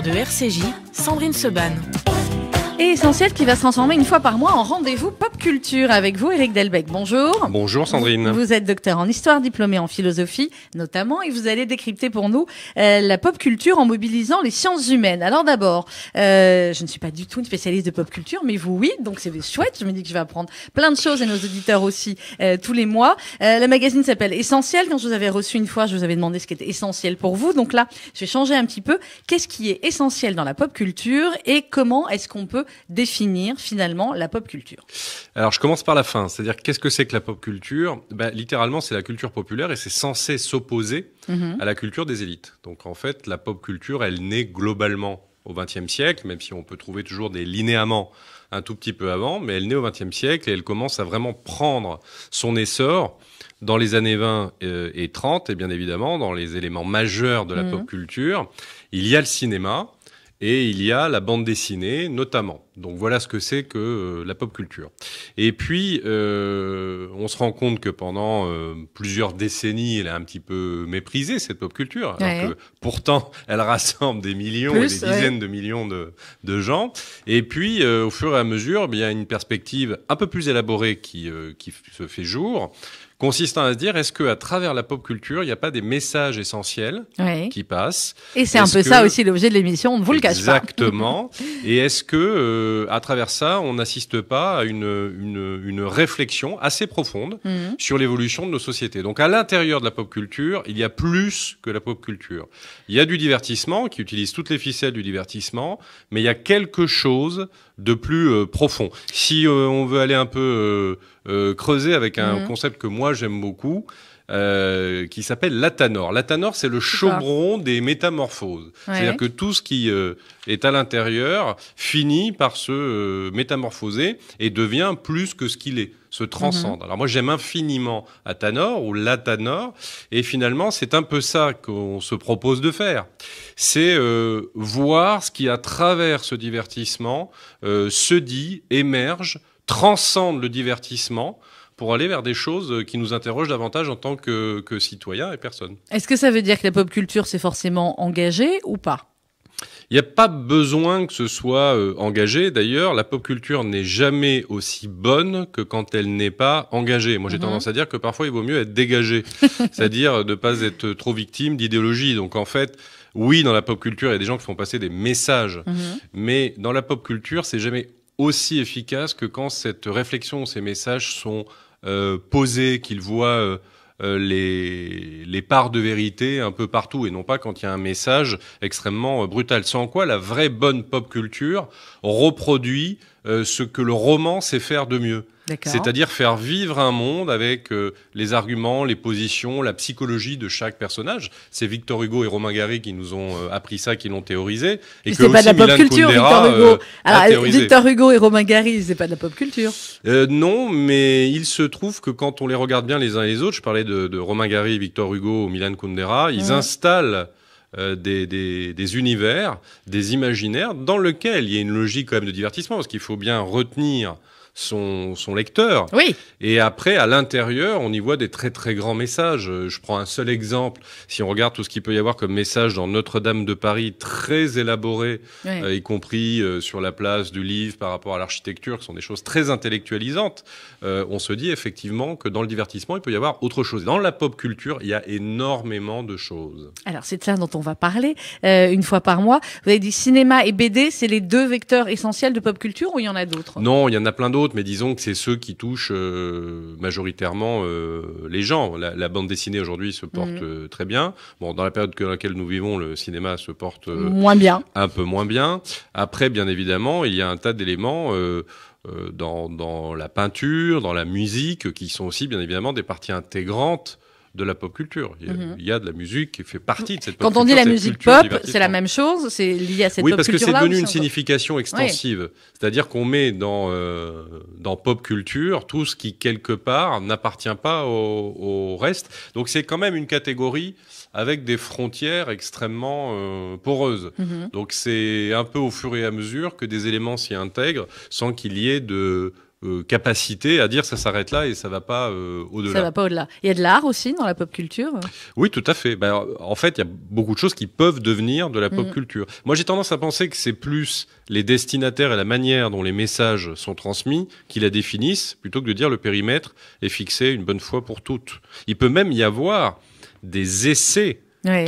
de RCJ, Sandrine Seban et essentiel qui va se transformer une fois par mois en rendez-vous pop culture avec vous, Eric Delbecq. Bonjour. Bonjour Sandrine. Vous êtes docteur en histoire, diplômé en philosophie notamment, et vous allez décrypter pour nous euh, la pop culture en mobilisant les sciences humaines. Alors d'abord, euh, je ne suis pas du tout une spécialiste de pop culture, mais vous oui, donc c'est chouette. Je me dis que je vais apprendre plein de choses et nos auditeurs aussi euh, tous les mois. le magazine s'appelle Essentiel. Quand je vous avais reçu une fois, je vous avais demandé ce qui était essentiel pour vous. Donc là, je vais changer un petit peu. Qu'est-ce qui est essentiel dans la pop culture et comment est-ce qu'on peut définir finalement la pop culture Alors je commence par la fin, c'est-à-dire qu'est-ce que c'est que la pop culture ben, Littéralement, c'est la culture populaire et c'est censé s'opposer mhm. à la culture des élites. Donc en fait, la pop culture, elle naît globalement au XXe siècle, même si on peut trouver toujours des linéaments un tout petit peu avant, mais elle naît au XXe siècle et elle commence à vraiment prendre son essor dans les années 20 euh, et 30, et bien évidemment dans les éléments majeurs de la mhm. pop culture. Il y a le cinéma, et il y a la bande dessinée notamment. Donc voilà ce que c'est que euh, la pop culture. Et puis euh, on se rend compte que pendant euh, plusieurs décennies, elle a un petit peu méprisé cette pop culture, pourtant elle rassemble des millions et des dizaines de millions de, gens. Et puis euh, au fur et à mesure, eh il y a une perspective un peu plus élaborée qui, qui se fait jour consistant à se dire est-ce que à travers la pop culture, il n'y a pas des messages essentiels qui passent Et c'est un peu ça aussi l'objet de l'émission, on ne vous le cache Exactement. et est-ce que euh, à travers ça, on n'assiste pas à une, une, réflexion assez profonde mhm. sur l'évolution de nos sociétés Donc à l'intérieur de la pop culture, il y a plus que la pop culture. Il y a du divertissement qui utilise toutes les ficelles du divertissement, mais il y a quelque chose de plus euh, profond. Si euh, on veut aller un peu euh, creuser avec un mhm. concept que moi j'aime beaucoup, euh, qui s'appelle l'Atanor. L'Atanor, c'est le chaudron des métamorphoses. C'est-à-dire que tout ce qui euh, est à l'intérieur finit par se euh, métamorphoser et devient plus que ce qu'il est se transcende. Mhm. Alors moi j'aime infiniment Atanor ou Latanor, et finalement c'est un peu ça qu'on se propose de faire. C'est voir ce qui à travers ce divertissement se dit, émerge, transcende le divertissement pour aller vers des choses qui nous interrogent davantage en tant que, que citoyens et personnes. Est-ce que ça veut dire que la pop culture, c'est forcément engagé ou pas il n'y a pas besoin que ce soit euh, engagé. D'ailleurs, la pop culture n'est jamais aussi bonne que quand elle n'est pas engagée. Moi, j'ai mhm. tendance à dire que parfois, il vaut mieux être dégagé, c'est-à-dire ne pas être trop victime d'idéologie. Donc, en fait, oui, dans la pop culture, il y a des gens qui font passer des messages, mhm. mais dans la pop culture, c'est jamais aussi efficace que quand cette réflexion, ces messages sont euh, poser, qu'il voit euh, euh, les, les, parts de vérité un peu partout et non pas quand il y a un message extrêmement brutal. Sans quoi la vraie bonne pop culture reproduit ce que le roman sait faire de mieux. C'est-à-dire faire vivre un monde avec euh, les arguments, les positions, la psychologie de chaque personnage. C'est Victor Hugo et Romain Gary qui nous ont euh, appris ça, qui l'ont théorisé. Et c'est pas de la pop culture, Victor Hugo. Euh, Victor Hugo et Romain Gary, c'est pas de la pop culture. non, mais il se trouve que quand on les regarde bien les uns et les autres, je parlais de, Romain Gary, Victor Hugo, Milan Kundera, ils installent des, univers, des imaginaires, dans lesquels il y a une logique quand même de divertissement, parce qu'il faut bien retenir son, lecteur. Oui. Et après, à l'intérieur, on y voit des très très grands messages. Je prends un seul exemple. Si on regarde tout ce qu'il peut y avoir comme message dans Notre-Dame de Paris, très élaboré, euh, y compris euh, sur la place du livre par rapport à l'architecture, qui sont des choses très intellectualisantes, euh, on se dit effectivement que dans le divertissement, il peut y avoir autre chose. Dans la pop culture, il y a énormément de choses. Alors c'est de ça dont on va parler une fois par mois. Vous avez dit cinéma et BD, c'est les deux vecteurs essentiels de pop culture ou il y en a d'autres Non, il y en a plein d'autres mais disons que c'est ceux qui touchent euh, majoritairement euh, les gens. La, bande dessinée aujourd'hui se porte mhm. euh, très bien. Bon, dans la période dans laquelle nous vivons, le cinéma se porte moins bien, un peu moins bien. Après, bien évidemment, il y a un tas d'éléments. dans, la peinture, dans la musique, qui sont aussi bien évidemment des parties intégrantes de la pop culture. Mhm. Il y, a, de la musique qui fait partie de cette Quand culture. Quand on dit la musique pop, c'est la même chose, c'est lié à cette parce que c'est devenu une signification extensive. C'est-à-dire qu'on met dans, euh, dans pop culture tout ce qui, quelque part, n'appartient pas au, reste. Donc c'est quand même une catégorie avec des frontières extrêmement euh, poreuses. Mhm. Donc c'est un peu au fur et à mesure que des éléments s'y intègrent sans qu'il y ait de euh, capacité à dire ça s'arrête là et ça va pas euh, au-delà. Ça va pas au-delà. Il y a de l'art aussi dans la pop culture. Oui, tout à fait. Ben, en fait, il y a beaucoup de choses qui peuvent devenir de la pop mm. culture. Moi, j'ai tendance à penser que c'est plus les destinataires et la manière dont les messages sont transmis qui la définissent, plutôt que de dire le périmètre est fixé une bonne fois pour toutes. Il peut même y avoir des essais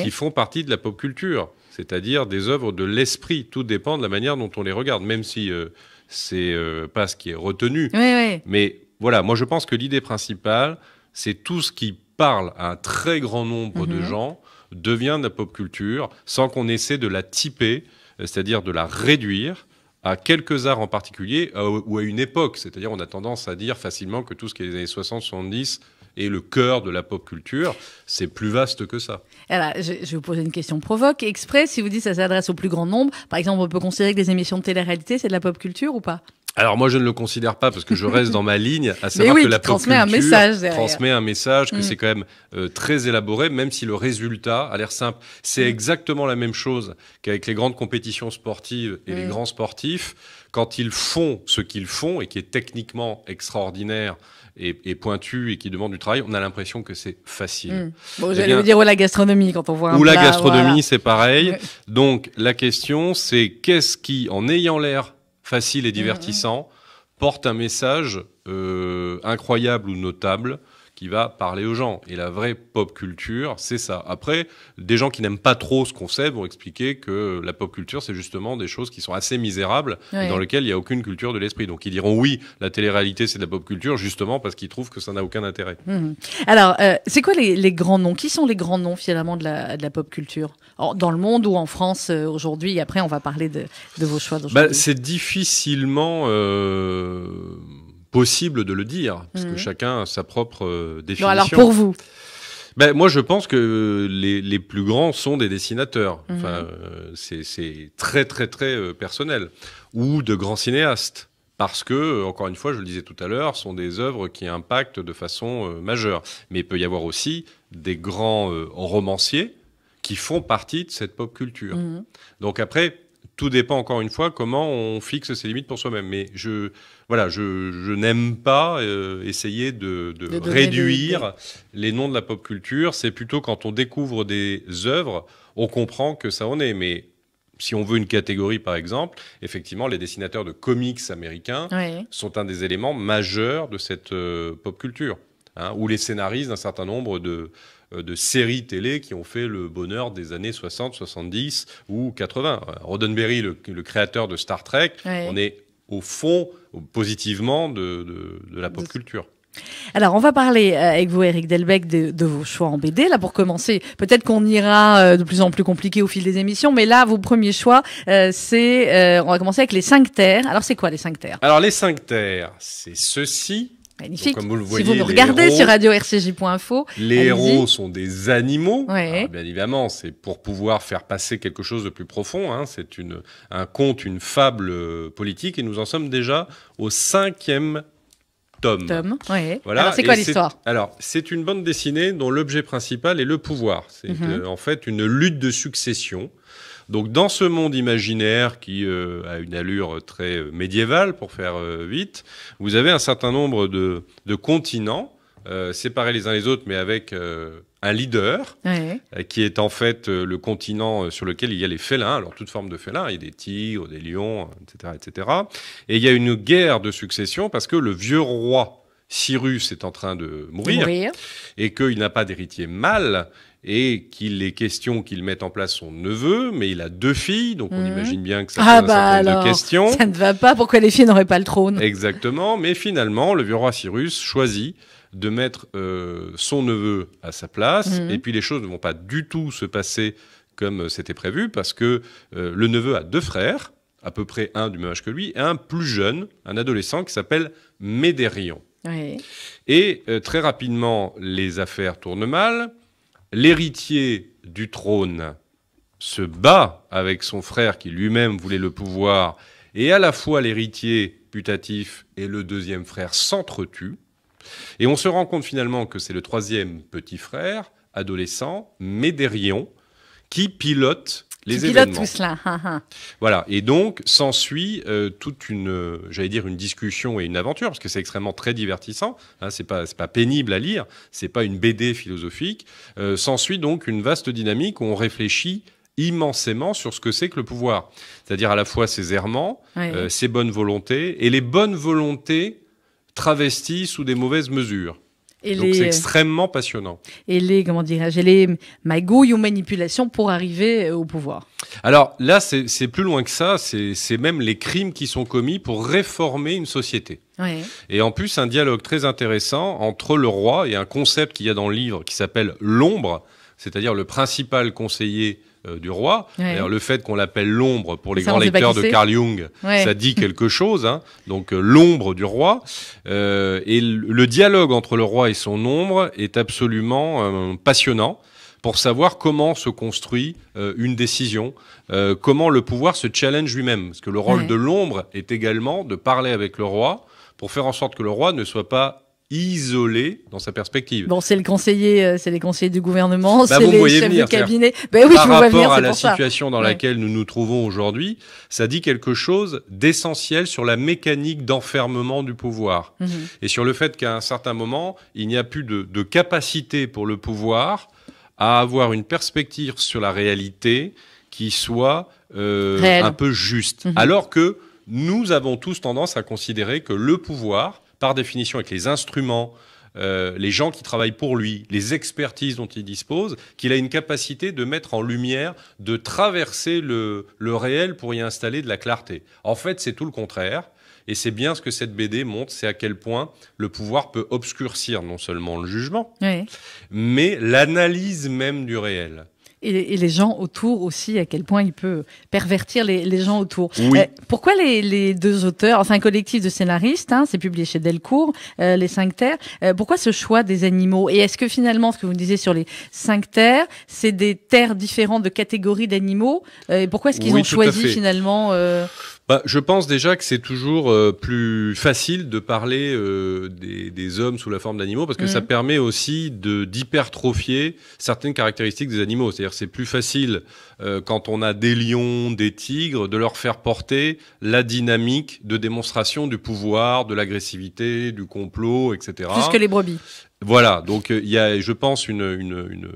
qui font partie de la pop culture c'est-à-dire des œuvres de l'esprit. Tout dépend de la manière dont on les regarde, même si euh, c'est euh, pas ce qui est retenu. Mais voilà, moi je pense que l'idée principale, c'est tout ce qui parle à un très grand nombre de mhm. gens devient de la pop culture sans qu'on essaie de la typer, euh, c'est-à-dire de la réduire à quelques arts en particulier euh, ou à une époque. C'est-à-dire on a tendance à dire facilement que tout ce qui est des années 60, 70, et le cœur de la pop culture, c'est plus vaste que ça. Alors, eh ben, je, vais vous poser une question provoque, exprès, si vous dites que ça s'adresse au plus grand nombre, par exemple, on peut considérer que les émissions de télé-réalité, c'est de la pop culture ou pas alors moi je ne le considère pas parce que je reste dans ma ligne, à savoir que la pop transmet culture un message transmet un message que mm. c'est quand même euh, très élaboré, même si le résultat a l'air simple. C'est mm. exactement la même chose qu'avec les grandes compétitions sportives et les mm. grands sportifs quand ils font ce qu'ils font et qui est techniquement extraordinaire et, et pointu et qui demande du travail, on a l'impression que c'est facile. Mm. Bon, eh j'allais vous dire, ou la gastronomie, quand on voit un Ou la gastronomie, c'est pareil. Donc, la question, c'est qu'est-ce qui, en ayant l'air facile et mm, mm. divertissant, porte un message euh, incroyable ou notable qui va parler aux gens. Et la vraie pop culture, c'est ça. Après, des gens qui n'aiment pas trop ce concept vont expliquer que la pop culture, c'est justement des choses qui sont assez misérables, dans lesquelles il n'y a aucune culture de l'esprit. Donc ils diront oui, la télé-réalité, c'est de la pop culture, justement parce qu'ils trouvent que ça n'a aucun intérêt. Hum, hum. Alors, euh, c'est quoi les, grands noms Qui sont les grands noms, finalement, de la, pop culture Dans le monde ou en France euh, aujourd'hui Après, on va parler de, vos choix. Bah, c'est difficilement... Euh, possible de le dire, parce que mhm. chacun a sa propre euh, définition. alors pour vous ben, moi, je pense que les, plus grands sont des dessinateurs. Mhm. Enfin, euh, c'est très, très, très euh, personnel. Ou de grands cinéastes parce que, encore une fois, je le disais tout à l'heure, sont des œuvres qui impactent de façon majeure. Mais il peut y avoir aussi des grands romanciers qui font partie de cette pop culture. Mhm. Donc après, tout dépend encore une fois comment on fixe ses limites pour soi-même. Mais je, voilà, je, n'aime pas euh, essayer de, réduire les noms de la pop culture. C'est plutôt quand on découvre des œuvres, on comprend que ça en est. Mais si on veut une catégorie, par exemple, effectivement, les dessinateurs de comics américains sont un des éléments majeurs de cette euh, pop culture. Hein, ou les scénaristes d'un certain nombre de, euh, de séries télé qui ont fait le bonheur des années 60, 70 ou 80. Euh, Roddenberry, le, créateur de Star Trek, on est au fond positivement de, la pop culture. Alors, on va parler euh, avec vous, Eric Delbecq, de, vos choix en BD. Là, pour commencer, peut-être qu'on ira de plus en plus compliqué au fil des émissions, mais là, vos premiers choix, c'est, on va commencer avec les cinq terres. Alors, c'est quoi les cinq terres Alors, les cinq terres, c'est ceci vous si vous nous regardez sur radio-rcj.info. Les héros sont des animaux. Ah, bien évidemment, c'est pour pouvoir faire passer quelque chose de plus profond. Hein. C'est une, un conte, une fable euh, politique. Et nous en sommes déjà au cinquième tome. c'est quoi l'histoire Alors, c'est une bande dessinée dont l'objet principal est le pouvoir. C'est mm-hmm. euh, en fait une lutte de succession donc dans ce monde imaginaire qui euh, a une allure très euh, médiévale, pour faire euh, vite, vous avez un certain nombre de, continents séparés les uns les autres, mais avec un leader qui est en fait le continent sur lequel il y a les félins, alors toute forme de félins, il y a des tigres, des lions, etc., etc. Et il y a une guerre de succession parce que le vieux roi Cyrus est en train de mourir. et qu'il n'a pas d'héritier mâle et qu'il est question qu'il mette en place son neveu, mais il a deux filles, donc on mhm. imagine bien que ça ah bah un Ça ne va pas, pourquoi les filles n'auraient pas le trône Exactement, mais finalement, le vieux roi Cyrus choisit de mettre euh, son neveu à sa place, mhm. et puis les choses ne vont pas du tout se passer comme euh, c'était prévu, parce que euh, le neveu a deux frères, à peu près un du même âge que lui, et un plus jeune, un adolescent qui s'appelle Médérion. Et très rapidement, les affaires tournent mal l'héritier du trône se bat avec son frère qui lui-même voulait le pouvoir, et à la fois l'héritier putatif et le deuxième frère s'entretuent, et on se rend compte finalement que c'est le troisième petit frère, adolescent, Médérion, qui pilote les tu tout cela. Hein, hein. voilà. Et donc, s'ensuit euh, toute une, euh, j'allais dire, une discussion et une aventure, parce que c'est extrêmement très divertissant. Ce hein, c'est pas, pas pénible à lire. C'est pas une BD philosophique. Euh, s'ensuit donc une vaste dynamique où on réfléchit immensément sur ce que c'est que le pouvoir. C'est-à-dire à la fois ses errements, ses bonnes volontés et les bonnes volontés travesties sous des mauvaises mesures. Donc c'est euh, extrêmement passionnant. Et les, comment dirais-je, les magouilles ou manipulations pour arriver euh, au pouvoir. Alors là, c'est plus loin que ça, c'est même les crimes qui sont commis pour réformer une société. Et en plus, un dialogue très intéressant entre le roi et un concept qu'il y a dans le livre qui s'appelle l'ombre, c'est-à-dire le principal conseiller euh, du roi. Le fait qu'on l'appelle l'ombre pour les grands lecteurs de Carl Jung, ça dit quelque chose. Hein. Donc euh, l'ombre du roi. Euh, et le dialogue entre le roi et son ombre est absolument passionnant pour savoir comment se construit une décision, comment le pouvoir se challenge lui-même. Parce que le rôle de l'ombre est également de parler avec le roi pour faire en sorte que le roi ne soit pas isolé dans sa perspective. Bon, c'est le conseiller, euh, c'est les conseillers du gouvernement, bah, c'est les chefs du de cabinet. Ben oui, par rapport à la situation dans laquelle nous nous trouvons aujourd'hui, ça dit quelque chose d'essentiel sur la mécanique d'enfermement du pouvoir mhm. et sur le fait qu'à un certain moment, il n'y a plus de, de, capacité pour le pouvoir à avoir une perspective sur la réalité qui soit euh, un peu juste. Mhm. Alors que nous avons tous tendance à considérer que le pouvoir par définition, avec les instruments, euh, les gens qui travaillent pour lui, les expertises dont il dispose, qu'il a une capacité de mettre en lumière, de traverser le, réel pour y installer de la clarté. En fait, c'est tout le contraire. Et c'est bien ce que cette BD montre, c'est à quel point le pouvoir peut obscurcir non seulement le jugement, mais l'analyse même du réel et, les gens autour aussi, à quel point il peut pervertir les, gens autour. Euh, pourquoi les, deux auteurs, enfin un collectif de scénaristes, hein, c'est publié chez Delcourt, euh, Les Cinq Terres, euh, pourquoi ce choix des animaux Et est-ce que finalement, ce que vous me disiez sur les Cinq Terres, c'est des terres différentes de catégories d'animaux Et pourquoi est-ce qu'ils ont choisi finalement bah, je pense déjà que c'est toujours euh, plus facile de parler euh, des, hommes sous la forme d'animaux parce que ça mhm. permet aussi de d'hypertrophier certaines caractéristiques des animaux. C'est-à-dire c'est plus facile euh, quand on a des lions, des tigres, de leur faire porter la dynamique de démonstration du pouvoir, de l'agressivité, du complot, etc. Plus que les brebis. Voilà, donc il y a, je pense, une,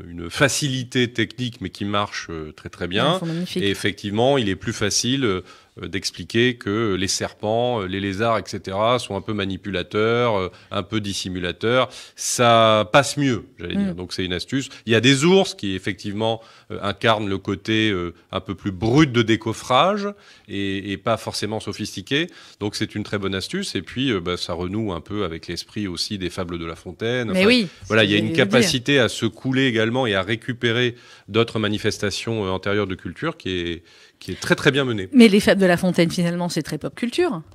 une facilité technique, mais qui marche très très bien. Et effectivement, il est plus facile euh, d'expliquer que les serpents, euh, les lézards, etc., sont un peu manipulateurs, euh, un peu dissimulateurs. Ça passe mieux, j'allais dire. Mm. Donc c'est une astuce. Il y a des ours qui effectivement incarnent le côté un peu plus brut de décoffrage et, pas forcément sophistiqué. Donc c'est une très bonne astuce. Et puis bah, ça renoue un peu avec l'esprit aussi des fables de La Fontaine. Mais oui. Voilà, il y a une capacité à se couler également et à récupérer d'autres manifestations antérieures de culture qui est qui est très très bien menée. Mais les fêtes de la Fontaine, finalement, c'est très pop culture.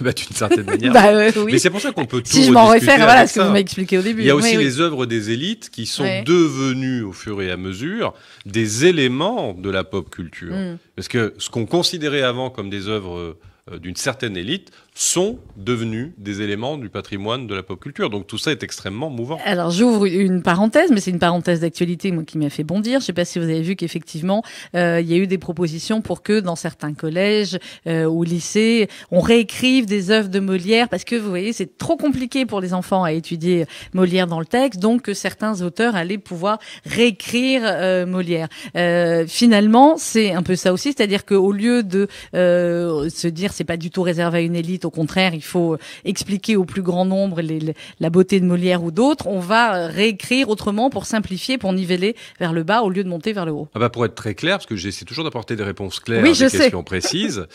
Bah, d'une certaine manière. Bah, Mais c'est pour ça qu'on peut tout. Si je m'en réfère, voilà ce que vous m'avez expliqué au début. Il y a aussi les œuvres des élites qui sont devenues au fur et à mesure des éléments de la pop culture. Mm. Parce que ce qu'on considérait avant comme des œuvres euh, d'une certaine élite sont devenus des éléments du patrimoine de la pop culture. Donc tout ça est extrêmement mouvant. Alors j'ouvre une parenthèse, mais c'est une parenthèse d'actualité moi qui m'a fait bondir. Je ne sais pas si vous avez vu qu'effectivement euh, il y a eu des propositions pour que dans certains collèges euh, ou lycées on réécrive des œuvres de Molière parce que vous voyez c'est trop compliqué pour les enfants à étudier euh, Molière dans le texte, donc que certains auteurs allaient pouvoir réécrire euh, Molière. Euh, finalement c'est un peu ça aussi, c'est-à-dire qu'au lieu de se dire c'est pas du tout réservé à une élite au contraire, il faut expliquer au plus grand nombre la beauté de Molière ou d'autres. On va euh, réécrire autrement pour simplifier, pour niveler vers le bas au lieu de monter vers le haut. Ah bah, pour être très clair, parce que j'essaie toujours d'apporter des réponses claires à des questions précises,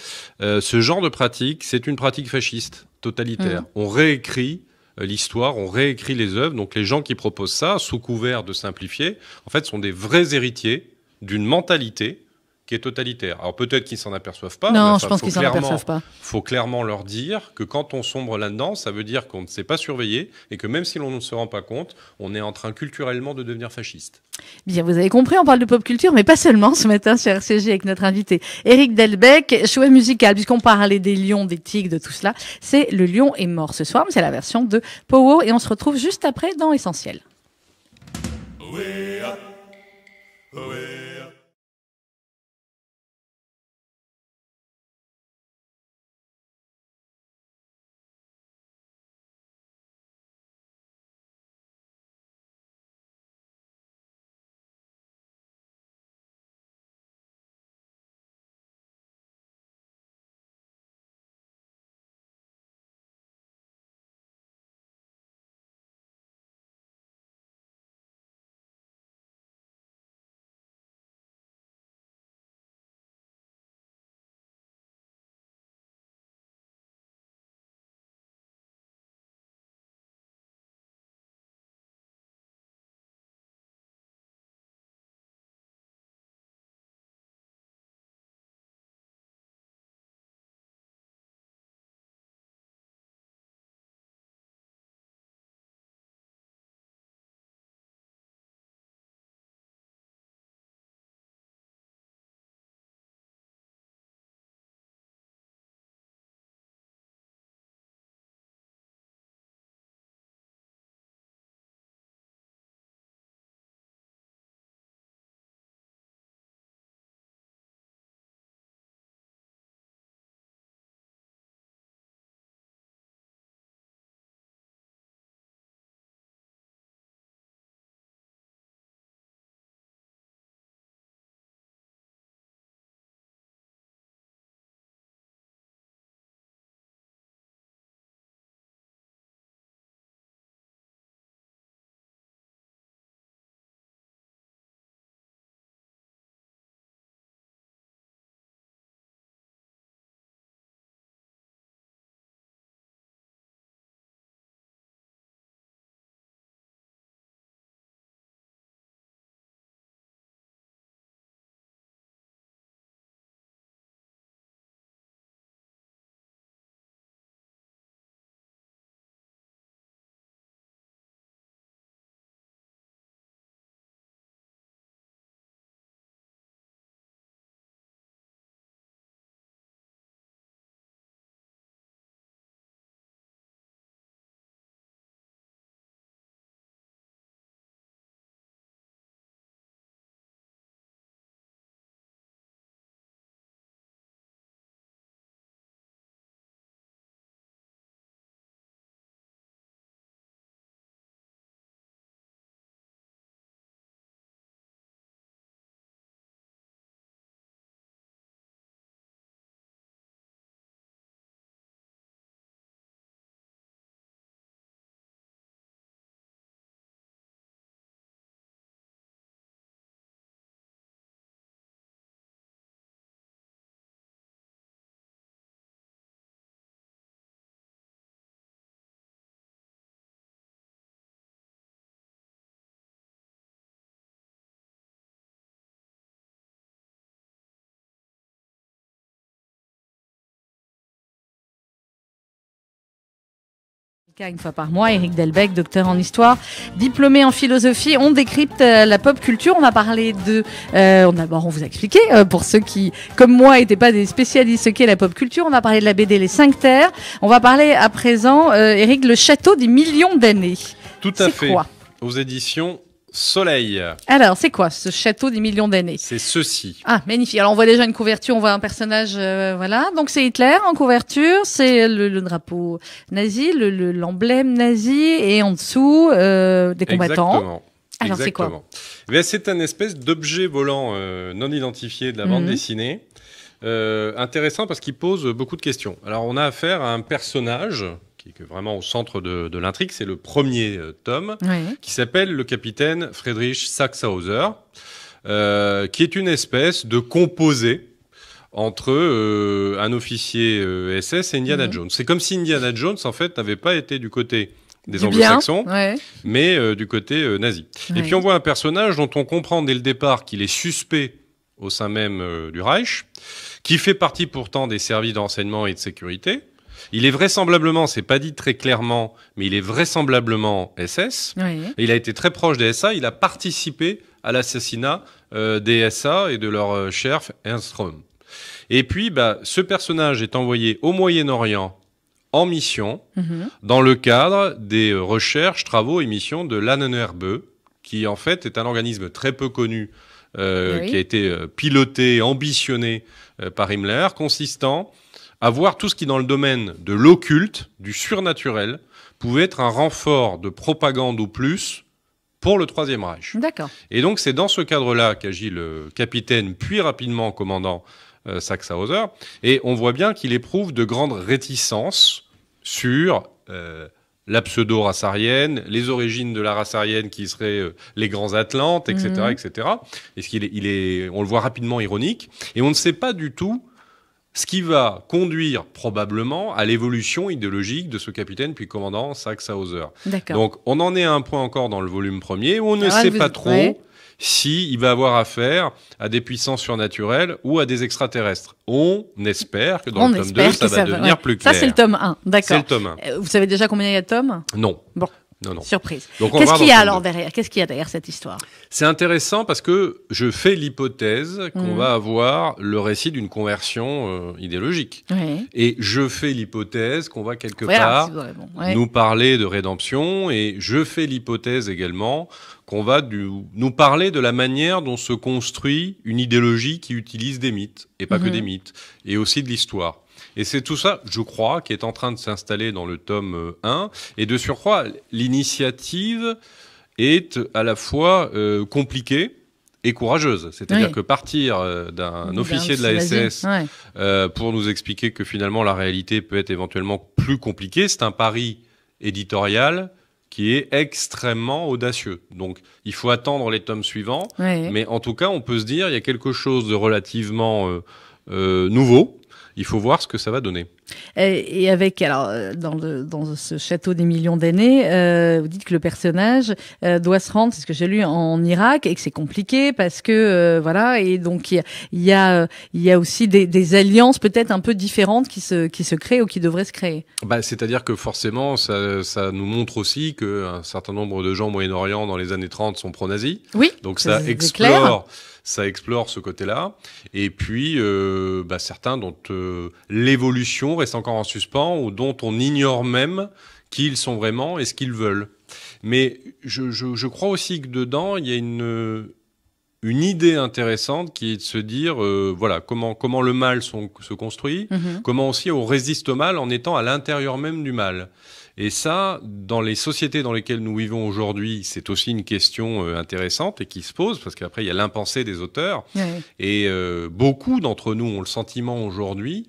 euh, ce genre de pratique, c'est une pratique fasciste, totalitaire. Mmh. On réécrit euh, l'histoire, on réécrit les œuvres. Donc les gens qui proposent ça, sous couvert de simplifier, en fait, sont des vrais héritiers d'une mentalité qui est totalitaire. Alors peut-être qu'ils s'en aperçoivent pas. Non, mais je pense qu'ils s'en aperçoivent pas. faut clairement leur dire que quand on sombre là-dedans, ça veut dire qu'on ne s'est pas surveillé et que même si l'on ne se rend pas compte, on est en train culturellement de devenir fasciste. Bien, vous avez compris, on parle de pop culture, mais pas seulement ce matin sur RCG avec notre invité Eric Delbecq, choix musical, puisqu'on parlait des lions, des tigres, de tout cela. C'est Le lion est mort ce soir, mais c'est la version de Powo et on se retrouve juste après dans Essentiel. une fois par mois. Eric Delbecq, docteur en histoire, diplômé en philosophie. On décrypte euh, la pop culture. On va parler de. Euh, on D'abord, on vous a expliqué, euh, pour ceux qui, comme moi, n'étaient pas des spécialistes, ce qu'est la pop culture. On va parler de la BD Les Cinq Terres. On va parler à présent, Eric, le château des millions d'années. Tout à fait. aux éditions Soleil. Alors, c'est quoi ce château des millions d'années C'est ceci. Ah, magnifique. Alors, on voit déjà une couverture, on voit un personnage, euh, voilà. Donc, c'est Hitler en couverture, c'est le, drapeau nazi, l'emblème le, nazi, et en dessous, euh, des combattants. Exactement. Alors, c'est quoi eh C'est un espèce d'objet volant euh, non identifié de la bande mhm. dessinée. intéressant parce qu'il pose beaucoup de questions. Alors, on a affaire à un personnage qui est vraiment au centre de, l'intrigue. C'est le premier euh, tome qui s'appelle Le capitaine Friedrich Sachshauser, euh, qui est une espèce de composé entre euh, un officier SS et Indiana mhm. Jones. C'est comme si Indiana Jones, en fait, n'avait pas été du côté des anglo-saxons, mais du côté nazi. Et puis on voit un personnage dont on comprend dès le départ qu'il est suspect au sein même du Reich, qui fait partie pourtant des services d'enseignement et de sécurité, il est vraisemblablement, c'est pas dit très clairement, mais il est vraisemblablement SS. il a été très proche des SA. Il a participé à l'assassinat euh, des SA et de leur chef, euh, Ernst Enstrom. Et puis, bah, ce personnage est envoyé au Moyen-Orient en mission mhm. dans le cadre des euh, recherches, travaux et missions de l'ANNRB, qui en fait est un organisme très peu connu qui a été piloté, ambitionné par Himmler, consistant à voir tout ce qui, dans le domaine de l'occulte, du surnaturel, pouvait être un renfort de propagande ou plus pour le Troisième Reich. D'accord. Et donc, c'est dans ce cadre-là qu'agit le capitaine, puis rapidement commandant euh, Sachshauser. Et on voit bien qu'il éprouve de grandes réticences sur euh, la pseudo-race les origines de la race arienne qui seraient euh, les grands Atlantes, etc., mhm. etc. ce qu'il est, on le voit rapidement ironique. Et on ne sait pas du tout ce qui va conduire probablement à l'évolution idéologique de ce capitaine puis commandant Saxe-Hauser. Donc on en est à un point encore dans le volume premier où on ne ah, sait pas trop si il va avoir affaire à des puissances surnaturelles ou à des extraterrestres. On espère que dans le tome 2, ça, va, devenir plus clair. Ça, c'est le tome 1, d'accord. C'est le tome 1. Euh, vous savez déjà combien il y a de tomes Non. Bon non, non. Surprise. Qu'est-ce qu'il y a alors derrière cette histoire C'est intéressant parce que je fais l'hypothèse qu'on mm. va avoir le récit d'une conversion euh, idéologique. Et je fais l'hypothèse qu'on va quelque part nous parler de rédemption et je fais l'hypothèse également qu'on va nous parler de la manière dont se construit une idéologie qui utilise des mythes, et pas que mm-hmm. des mythes, et aussi de l'histoire. Et c'est tout ça, je crois, qui est en train de s'installer dans le tome 1. Euh, et de surcroît, l'initiative est à la fois euh, compliquée, et courageuse. C'est-à-dire que partir euh, d'un officier de la SS pour nous expliquer que finalement la réalité peut être éventuellement plus compliquée, c'est un pari éditorial qui est extrêmement audacieux. Donc il faut attendre les tomes suivants, mais en tout cas on peut se dire il y a quelque chose de relativement nouveau il faut voir ce que ça va donner. Et, avec, alors, euh, dans, le, dans, ce château des millions d'années, euh, vous dites que le personnage euh, doit se rendre, c'est ce que j'ai lu, en Irak, et que c'est compliqué parce que, voilà, et donc il y, a, y a, aussi des, alliances peut-être un peu différentes qui se, qui se créent ou qui devraient se créer. Bah, C'est-à-dire que forcément, ça, ça, nous montre aussi qu'un certain nombre de gens au Moyen-Orient dans les années 30 sont pro-nazis. Oui. Donc ça explore ça explore ce côté-là. Et puis, euh, bah, certains dont euh, l'évolution reste encore en suspens ou dont on ignore même qui ils sont vraiment et ce qu'ils veulent. Mais je, crois aussi que dedans, il y a une, idée intéressante qui est de se dire, euh, voilà, comment, le mal se construit, mm-hmm. comment aussi on résiste au mal en étant à l'intérieur même du mal. Et ça, dans les sociétés dans lesquelles nous vivons aujourd'hui, c'est aussi une question euh, intéressante et qui se pose, parce qu'après, il y a l'impensé des auteurs. Et euh, beaucoup d'entre nous ont le sentiment aujourd'hui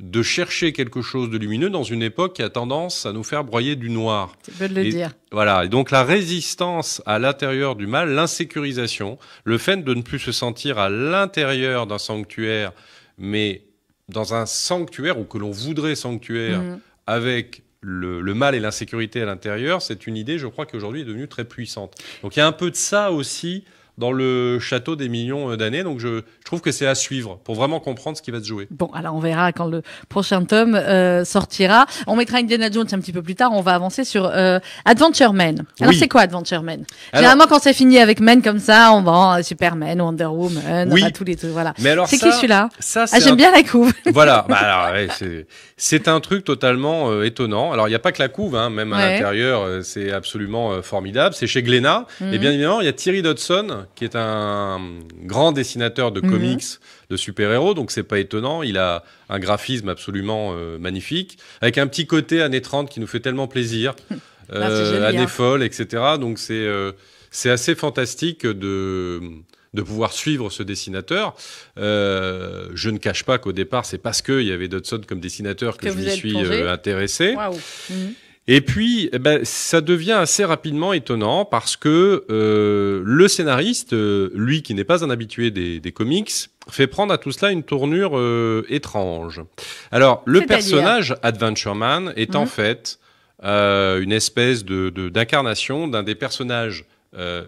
de chercher quelque chose de lumineux dans une époque qui a tendance à nous faire broyer du noir. Tu peux le dire. Voilà. Et donc la résistance à l'intérieur du mal, l'insécurisation, le fait de ne plus se sentir à l'intérieur d'un sanctuaire, mais dans un sanctuaire ou que l'on voudrait sanctuaire, mmh. avec le, mal et l'insécurité à l'intérieur, c'est une idée, je crois, qui aujourd'hui est devenue très puissante. Donc il y a un peu de ça aussi dans le château des millions euh, d'années. Donc je, je, trouve que c'est à suivre pour vraiment comprendre ce qui va se jouer. Bon, alors on verra quand le prochain tome euh, sortira. On mettra Indiana Jones un petit peu plus tard. On va avancer sur euh, Adventure Man. Alors c'est quoi Adventure Man Généralement quand c'est fini avec Man comme ça, on vend euh, Superman, Wonder Woman, tous les trucs. Voilà. Mais alors c'est qui celui-là ah, j'aime bien la couve. Voilà. Bah, c'est un truc totalement euh, étonnant. Alors il n'y a pas que la couve, hein, même à l'intérieur, c'est absolument formidable. C'est chez Glénat. Et mhm. bien évidemment, il y a Thierry Dodson qui est un grand dessinateur de mhm. comics, de super-héros, donc c'est pas étonnant. Il a un graphisme absolument euh, magnifique, avec un petit côté années 30 qui nous fait tellement plaisir, euh, années hein. folles, etc. Donc c'est euh, c'est assez fantastique de de pouvoir suivre ce dessinateur. je ne cache pas qu'au départ, c'est parce qu'il y avait Dodson comme dessinateur que, je m'y suis intéressé. Waouh mhm. Et puis, eh ben, ça devient assez rapidement étonnant parce que euh, le scénariste, euh, lui qui n'est pas un habitué des, comics, fait prendre à tout cela une tournure euh, étrange. Alors, le personnage Adventure Man est en mhm. fait une espèce de d'incarnation d'un des personnages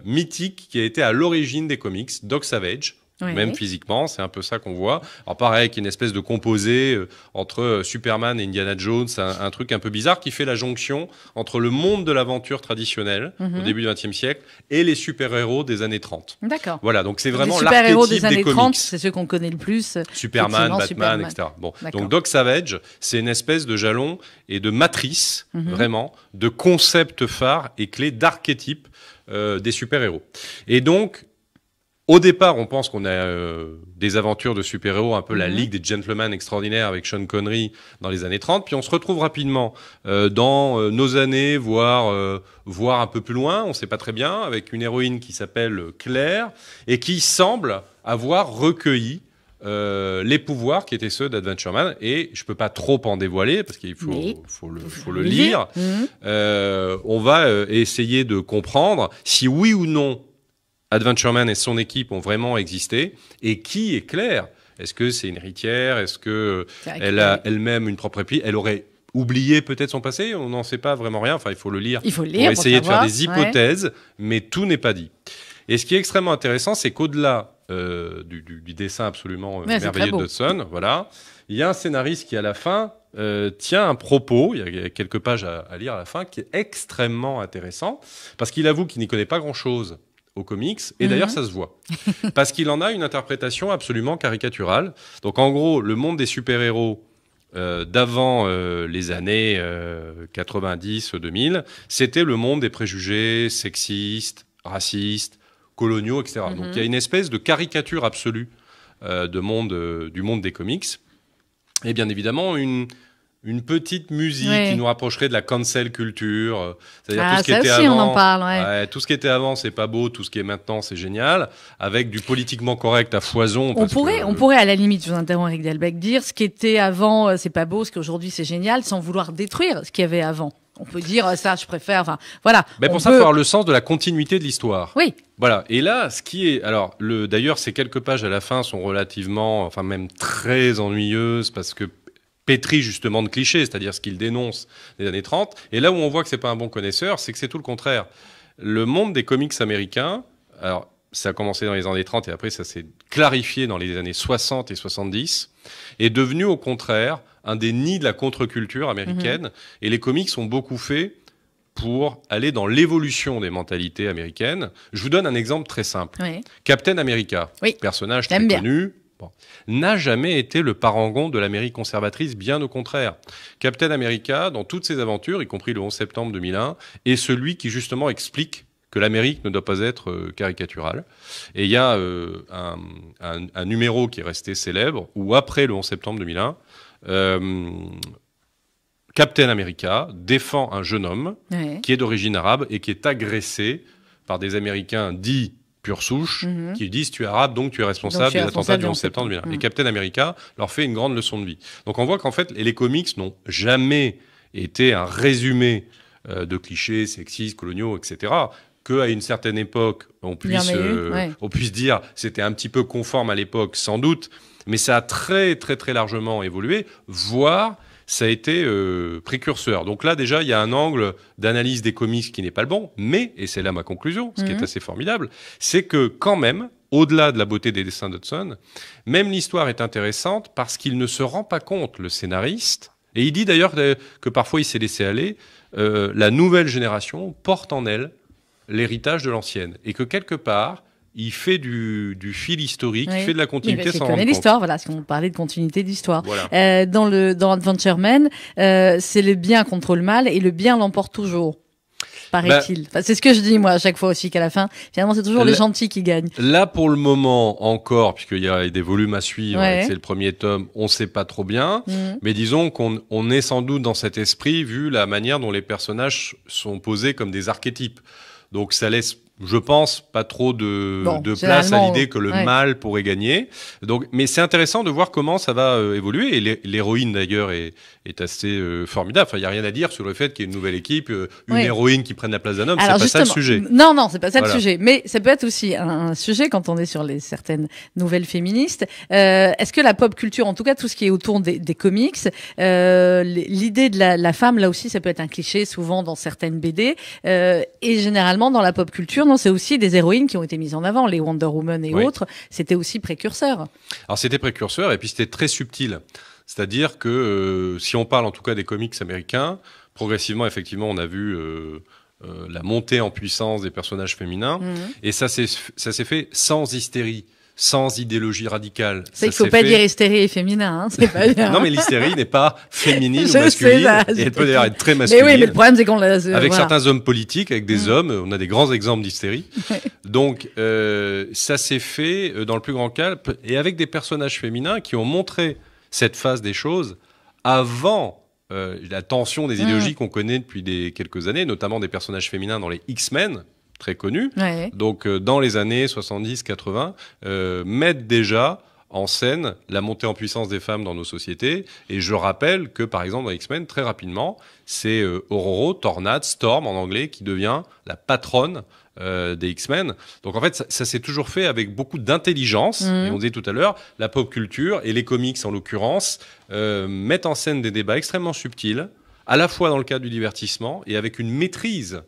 mythiques qui a été à l'origine des comics, Doc Savage même physiquement, c'est un peu ça qu'on voit. Alors pareil, y une espèce de composé euh, entre euh, Superman et Indiana Jones, un, truc un peu bizarre qui fait la jonction entre le monde de l'aventure traditionnelle mhm. au début du XXe siècle et les super-héros des années 30. D'accord. Voilà, donc c'est vraiment l'archétype des, années 30, c'est ce qu'on connaît le plus. Superman, Batman, etc. Bon, donc Doc Savage, c'est une espèce de jalon et de matrice, mhm. vraiment, de concept phare et clé d'archétype euh, des super-héros. Et donc, au départ, on pense qu'on a euh, des aventures de super-héros, un peu la mhm. ligue des gentlemen extraordinaires avec Sean Connery dans les années 30. Puis on se retrouve rapidement euh, dans euh, nos années, voire, voire un peu plus loin, on ne sait pas très bien, avec une héroïne qui s'appelle Claire et qui semble avoir recueilli les pouvoirs qui étaient ceux d'Adventure Man. et je ne peux pas trop en dévoiler parce qu'il faut, faut, le, lire. Mhm. on va essayer de comprendre si oui ou non Adventure Man et son équipe ont vraiment existé et qui est clair Est-ce que c'est une héritière Est-ce que euh, elle a elle-même une propre épée Elle aurait oublié peut-être son passé On n'en sait pas vraiment rien. Enfin, il faut le lire. Il faut essayer de faire des hypothèses, mais tout n'est pas dit. Et ce qui est extrêmement intéressant, c'est qu'au-delà euh, du, dessin absolument euh, merveilleux de Dodson, voilà, il y a un scénariste qui à la fin tient un propos, il y a quelques pages à, à, lire à la fin, qui est extrêmement intéressant, parce qu'il avoue qu'il n'y connaît pas grand-chose aux comics, et d'ailleurs mhm. ça se voit, parce qu'il en a une interprétation absolument caricaturale. Donc en gros, le monde des super-héros euh, d'avant euh, les années 90-2000, euh, c'était le monde des préjugés sexistes, racistes, coloniaux, etc. Mhm. Donc il y a une espèce de caricature absolue de monde, du monde des comics, et bien évidemment une une petite musique qui nous rapprocherait de la cancel culture. Euh, c'est-à-dire ah, tout ce qui ça était aussi, avant. On en parle, ouais. tout ce qui était avant, c'est pas beau. Tout ce qui est maintenant, c'est génial. Avec du politiquement correct à foison. On pourrait, on pourrait à la limite, je vous interromps Eric Delbecq, dire ce qui était avant, euh, c'est pas beau. Ce qu'aujourd'hui, c'est génial, sans vouloir détruire ce qu'il y avait avant. On peut dire euh, ça, je préfère. Enfin, voilà. Mais pour ça, il faut avoir le sens de la continuité de l'histoire. Oui. Voilà. Et là, ce qui est, alors, le, d'ailleurs, ces quelques pages à la fin sont relativement, enfin même très ennuyeuses parce que pétri justement de clichés, c'est-à-dire ce qu'il dénonce des années 30. Et là où on voit que c'est pas un bon connaisseur, c'est que c'est tout le contraire. Le monde des comics américains, alors ça a commencé dans les années 30 et après ça s'est clarifié dans les années 60 et 70, est devenu au contraire un des nids de la contre-culture américaine. Mm-hmm. Et les comics ont beaucoup fait pour aller dans l'évolution des mentalités américaines. Je vous donne un exemple très simple. Captain America, personnage très connu, n'a jamais été le parangon de l'Amérique conservatrice, bien au contraire. Captain America, dans toutes ses aventures, y compris le 11 septembre 2001, est celui qui justement explique que l'Amérique ne doit pas être euh, caricaturale. Et il y a euh, un, numéro qui est resté célèbre, où après le 11 septembre 2001, euh, Captain America défend un jeune homme qui est d'origine arabe et qui est agressé par des Américains dits pure souche mhm. qui disent tu es arabe donc tu es responsable des attentats du 11 septembre. Les Et mhm. Captain America leur fait une grande leçon de vie. Donc on voit qu'en fait les comics n'ont jamais été un résumé euh, de clichés sexistes, coloniaux, etc. Que à une certaine époque on puisse, euh, on puisse dire c'était un petit peu conforme à l'époque sans doute, mais ça a très très très largement évolué, voire ça a été euh, précurseur. Donc là, déjà, il y a un angle d'analyse des comics qui n'est pas le bon, mais, et c'est là ma conclusion, ce qui est mhm. assez formidable, c'est que quand même, au-delà de la beauté des dessins d'Hudson, même l'histoire est intéressante parce qu'il ne se rend pas compte, le scénariste, et il dit d'ailleurs que parfois il s'est laissé aller, euh, la nouvelle génération porte en elle l'héritage de l'ancienne, et que quelque part, il fait du, du fil historique, il fait de la continuité sans l'histoire, voilà, parce qu'on parlait de continuité d'histoire. Euh, dans le dans Adventure Man, euh, c'est le bien contre le mal et le bien l'emporte toujours. Paraît-il. Bah- c'est ce que je dis moi à chaque fois aussi qu'à la fin, finalement c'est toujours les gentils qui gagnent. Là pour le moment encore, puisqu'il y a des volumes à suivre, c'est le premier tome, on ne sait pas trop bien, mm. mais disons qu'on on est sans doute dans cet esprit vu la manière dont les personnages sont posés comme des archétypes. Donc ça laisse je pense, pas trop de, place à l'idée que le mal pourrait gagner. Donc, mais c'est intéressant de voir comment ça va euh, évoluer. Et l'héroïne, d'ailleurs, est, assez euh, formidable. Enfin, il n'y a rien à dire sur le fait qu'il y ait une nouvelle équipe, euh, une héroïne qui prenne la place d'un homme. C'est pas ça le sujet. Non, non, c'est pas ça le sujet. Mais ça peut être aussi un sujet quand on est sur les certaines nouvelles féministes. Est-ce que la pop culture, en tout cas tout ce qui est autour des, comics, l'idée de la, la, femme, là aussi, ça peut être un cliché souvent dans certaines BD et généralement dans la pop culture c'est aussi des héroïnes qui ont été mises en avant, les Wonder Woman et autres. C'était aussi précurseur. Alors c'était précurseur et puis c'était très subtil. C'est-à-dire que euh, si on parle en tout cas des comics américains, progressivement, effectivement, on a vu euh, euh, la montée en puissance des personnages féminins. Mhm. Et ça s'est fait sans hystérie sans idéologie radicale. C'est ne faut pas dire hystérie et féminin, hein, pas non, mais l'hystérie n'est pas féminine ou masculine, elle peut d'ailleurs être très masculine. Mais oui, le problème c'est qu'on l'a. Euh, avec certains hommes politiques, avec des mm. hommes, on a des grands exemples d'hystérie. Donc euh, ça s'est fait euh, dans le plus grand calme et avec des personnages féminins qui ont montré cette phase des choses avant la tension des mm. idéologies qu'on connaît depuis des quelques années, notamment des personnages féminins dans les X-Men très connus, donc euh, dans les années 70-80, euh, mettent déjà en scène la montée en puissance des femmes dans nos sociétés. Et je rappelle que, par exemple, dans X-Men, très rapidement, c'est Aurora, euh, Ororo, Tornade, Storm en anglais, qui devient la patronne des X-Men. Donc en fait, ça, s'est toujours fait avec beaucoup d'intelligence. Mm. Et on disait tout à l'heure, la pop culture et les comics en l'occurrence mettent en scène des débats extrêmement subtils, à la fois dans le cadre du divertissement et avec une maîtrise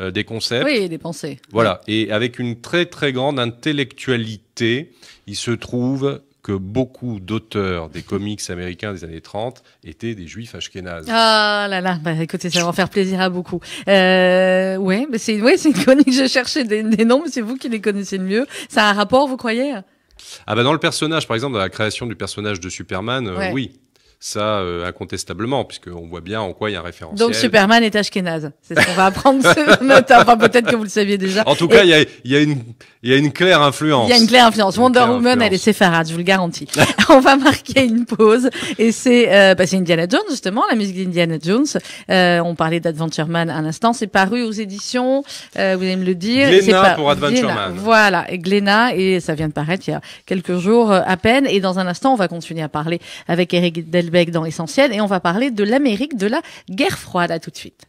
euh, des concepts. Oui, des pensées. Voilà, et avec une très très grande intellectualité, il se trouve que beaucoup d'auteurs des comics américains des années 30 étaient des juifs ashkénazes. Ah là là, bah écoutez, ça va en faire plaisir à beaucoup. Euh, mais c'est ouais, c'est une chronique, je cherchais des, noms, c'est vous qui les connaissez le mieux. Ça a un rapport, vous croyez ah bah dans le personnage, par exemple, dans la création du personnage de Superman, euh, oui, ça euh, incontestablement, puisqu'on voit bien en quoi il y a un référentiel. Donc Superman est Ashkenaz c'est ce qu'on va apprendre ce matin, peut-être que vous le saviez déjà. En tout cas, il y a, y, une, y a une claire influence. Il y a une claire influence. Wonder Woman, elle est séfarade, je vous le garantis. on va marquer une pause, et c'est euh, bah, Indiana Jones, justement, la musique d'Indiana Jones. Euh, on parlait d'Adventure Man à l'instant, c'est paru aux éditions, euh, vous allez me le dire. Glénat pour Adventure Man. Voilà, Glénat, et ça vient de paraître il y a quelques jours euh, à peine, et dans un instant, on va continuer à parler avec Eric Del dans l'essentiel et on va parler de l'Amérique de la guerre froide. À tout de suite.